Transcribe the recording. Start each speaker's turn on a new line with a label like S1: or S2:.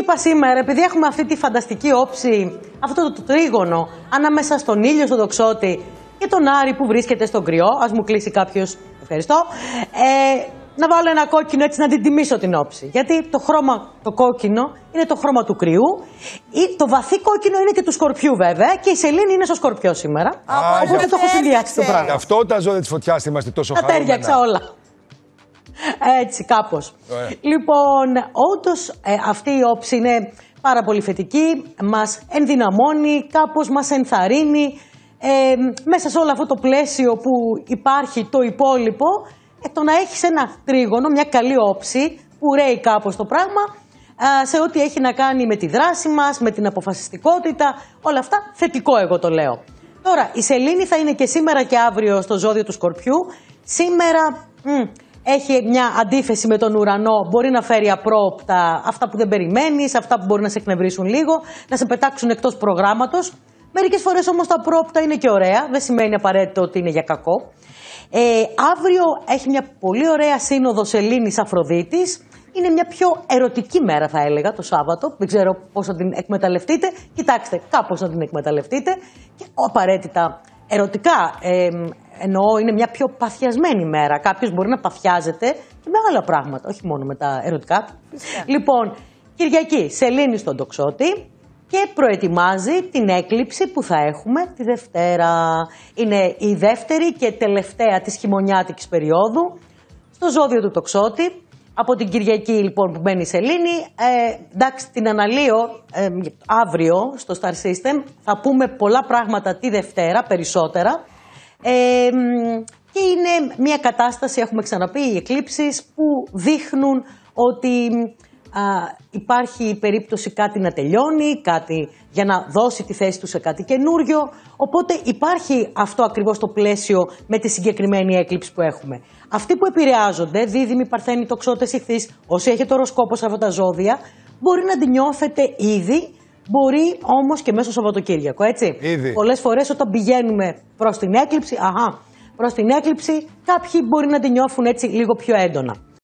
S1: είπα σήμερα, επειδή έχουμε αυτή τη φανταστική όψη, αυτό το τρίγωνο ανάμεσα στον ήλιο, στον δοξότη και τον Άρη που βρίσκεται στον κρυό, ας μου κλείσει κάποιος, ευχαριστώ, ε, να βάλω ένα κόκκινο έτσι να την τιμήσω την όψη. Γιατί το χρώμα το κόκκινο είναι το χρώμα του κρυού. το βαθύ κόκκινο είναι και του σκορπιού βέβαια. Και η σελήνη είναι στο σκορπιό σήμερα. Οπότε το έχω συνδυάσει το πράγμα. Γι' αυτό τα ζώδια τη φωτιά είμαστε τόσο χαρούμενα. Τα τέριαξα όλα. Έτσι, κάπως. Λοιπόν, όντως ε, αυτή η όψη είναι πάρα πολύ θετική. Μας ενδυναμώνει, κάπως μας ενθαρρύνει. Ε, μέσα σε όλο αυτό το πλαίσιο που υπάρχει το υπόλοιπο, ε, το να έχεις ένα τρίγωνο, μια καλή όψη που ρέει κάπως το πράγμα, ε, σε ό,τι έχει να κάνει με τη δράση μας, με την αποφασιστικότητα, όλα αυτά θετικό εγώ το λέω. Τώρα, η Σελήνη θα είναι και σήμερα και αύριο στο ζώδιο του Σκορπιού. Σήμερα έχει μια αντίθεση με τον ουρανό, μπορεί να φέρει απρόπτα αυτά που δεν περιμένεις, αυτά που μπορεί να σε εκνευρίσουν λίγο, να σε πετάξουν εκτός προγράμματος. Μερικές φορές όμως τα απρόπτα είναι και ωραία, δεν σημαίνει απαραίτητο ότι είναι για κακό. Ε, αύριο έχει μια πολύ ωραία σύνοδο Ελλήνη Αφροδίτης. Είναι μια πιο ερωτική μέρα, θα έλεγα, το Σάββατο. Δεν ξέρω πώς θα την εκμεταλλευτείτε. Κοιτάξτε, κάπως να την εκμεταλλευτείτε. Και απαραίτητα ερωτικά ε, εννοώ είναι μια πιο παθιασμένη μέρα. Κάποιος μπορεί να παθιάζεται και με άλλα πράγματα, όχι μόνο με τα ερωτικά. Λοιπόν, Κυριακή, σελήνη στον τοξότη και προετοιμάζει την έκλειψη που θα έχουμε τη Δευτέρα. Είναι η δεύτερη και τελευταία της χειμωνιάτικης περίοδου στο ζώδιο του τοξότη. Από την Κυριακή λοιπόν που μπαίνει η Σελήνη, ε, εντάξει την αναλύω ε, αύριο στο Star System, θα πούμε πολλά πράγματα τη Δευτέρα περισσότερα και είναι μια κατάσταση, έχουμε ξαναπεί, οι εκλήψεις που δείχνουν ότι α, υπάρχει περίπτωση κάτι να τελειώνει, κάτι για να δώσει τη θέση του σε κάτι καινούριο. Οπότε υπάρχει αυτό ακριβώς το πλαίσιο με τη συγκεκριμένη έκλειψη που έχουμε. Αυτοί που επηρεάζονται, δίδυμοι, παρθένοι, τοξότες, ηχθείς, όσοι έχετε οροσκόπο σε αυτά τα ζώδια, μπορεί να την νιώθετε ήδη Μπορεί όμως και μέσω Σαββατοκύριακο, έτσι. Πολλές φορές όταν πηγαίνουμε προς την έκλειψη, αχά, προς την έκλειψη, κάποιοι μπορεί να την νιώθουν έτσι λίγο πιο έντονα.